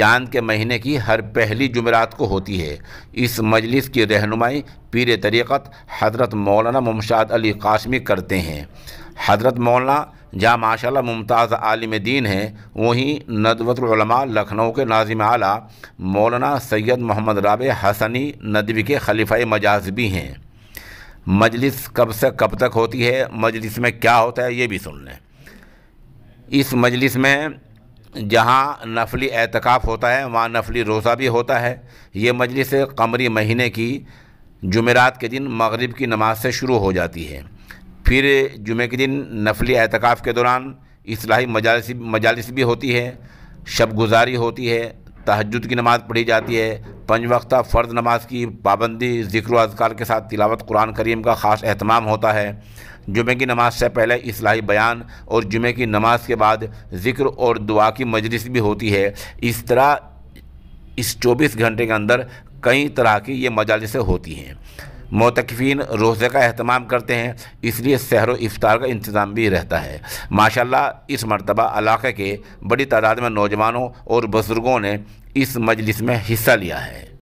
चांद के महीने की हर पहली जुमेरात को होती है इस मजलिस की रहनुमाई पीर तरीक़त हज़रत मौलाना मुमशाद अली काशमी करते हैं हज़रत मौलाना जहाँ माशाल्लाह मुमताज़ आलिम दीन हैं वहीं नदवतलमा लखनऊ के नाजिम आला मौलाना सैयद मोहम्मद राबे हसनी नदवी के खलीफ़ मजाज भी हैं मजलिस कब से कब तक होती है मजलिस में क्या होता है ये भी सुन लें इस मजलिस में जहाँ नफली एतकाफ़ होता है वहाँ नफली रोज़ा भी होता है ये मजलिस कमरी महीने की जुमेरात के दिन मगरिब की नमाज से शुरू हो जाती है फिर जुमे के दिन नफली एतकाफ़ के दौरान असलाही मजालस मजालस भी होती है शब गुजारी होती है तहजद की नमाज़ पढ़ी जाती है पंज वक्ता फ़र्द नमाज की पाबंदी जिक्र अजकार के साथ तिलावत कुरान करीम का ख़ास अहतमाम होता है जुमे की नमाज से पहले इसलाही बयान और जुमे की नमाज के बाद जिक्र और दुआ की मजलिस भी होती है इस तरह इस चौबीस घंटे के अंदर कई तरह की ये मजालसें होती हैं मोतकफीन रोज़े का अहतमाम करते हैं इसलिए सहर इफ्तार का इंतज़ाम भी रहता है माशाल्लाह इस मरतबा इलाक़े के बड़ी तादाद में नौजवानों और बुज़ुर्गों ने इस मजलिस में हिस्सा लिया है